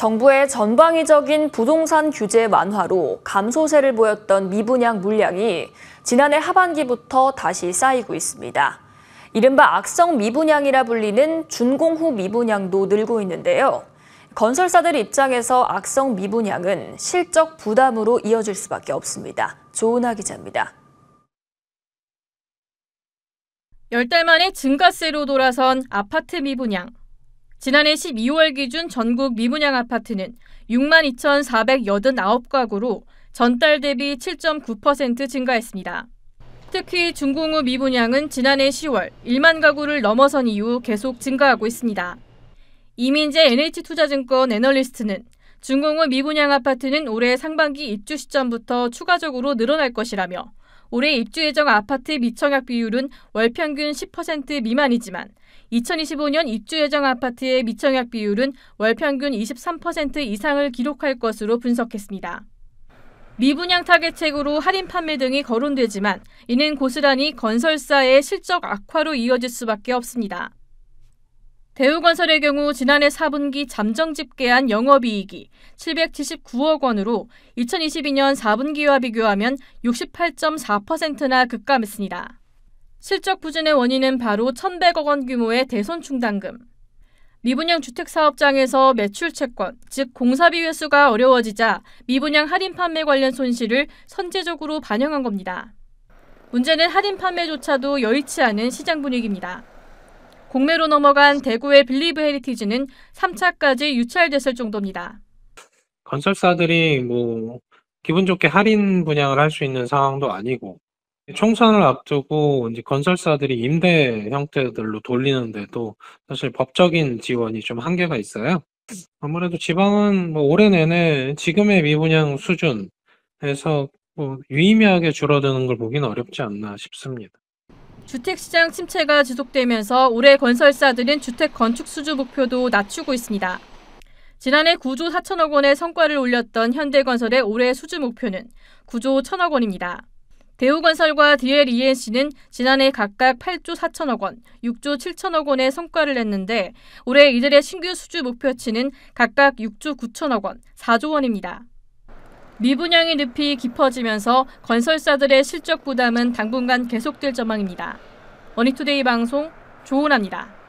정부의 전방위적인 부동산 규제 완화로 감소세를 보였던 미분양 물량이 지난해 하반기부터 다시 쌓이고 있습니다. 이른바 악성 미분양이라 불리는 준공 후 미분양도 늘고 있는데요. 건설사들 입장에서 악성 미분양은 실적 부담으로 이어질 수밖에 없습니다. 조은하 기자입니다. 1 0달 만에 증가세로 돌아선 아파트 미분양. 지난해 12월 기준 전국 미분양 아파트는 62,489가구로 전달 대비 7.9% 증가했습니다. 특히 중공업 미분양은 지난해 10월 1만 가구를 넘어선 이후 계속 증가하고 있습니다. 이민재 NH투자증권 애널리스트는 중공업 미분양 아파트는 올해 상반기 입주 시점부터 추가적으로 늘어날 것이라며 올해 입주 예정 아파트 미청약 비율은 월 평균 10% 미만이지만 2025년 입주 예정 아파트의 미청약 비율은 월 평균 23% 이상을 기록할 것으로 분석했습니다. 미분양 타겟책으로 할인 판매 등이 거론되지만 이는 고스란히 건설사의 실적 악화로 이어질 수밖에 없습니다. 대우건설의 경우 지난해 4분기 잠정 집계한 영업이익이 779억 원으로 2022년 4분기와 비교하면 68.4%나 급감했습니다. 실적 부진의 원인은 바로 1,100억 원 규모의 대손 충당금. 미분양 주택 사업장에서 매출 채권, 즉 공사비 회수가 어려워지자 미분양 할인 판매 관련 손실을 선제적으로 반영한 겁니다. 문제는 할인 판매조차도 여의치 않은 시장 분위기입니다. 공매로 넘어간 대구의 빌리브 헤리티지는 3차까지 유찰됐을 정도입니다. 건설사들이 뭐 기분 좋게 할인 분양을 할 수 있는 상황도 아니고 총선을 앞두고 이제 건설사들이 임대 형태들로 돌리는데도 사실 법적인 지원이 좀 한계가 있어요. 아무래도 지방은 뭐 올해 내내 지금의 미분양 수준에서 뭐 유의미하게 줄어드는 걸 보기는 어렵지 않나 싶습니다. 주택시장 침체가 지속되면서 올해 건설사들은 주택 건축 수주 목표도 낮추고 있습니다. 지난해 9조 4천억 원의 성과를 올렸던 현대건설의 올해 수주 목표는 9조 1천억 원입니다. 대우건설과 DLENC는 지난해 각각 8조 4천억 원, 6조 7천억 원의 성과를 냈는데 올해 이들의 신규 수주 목표치는 각각 6조 9천억 원, 4조 원입니다. 미분양의 늪이 깊어지면서 건설사들의 실적 부담은 당분간 계속될 전망입니다. 머니투데이 방송 조은합니다.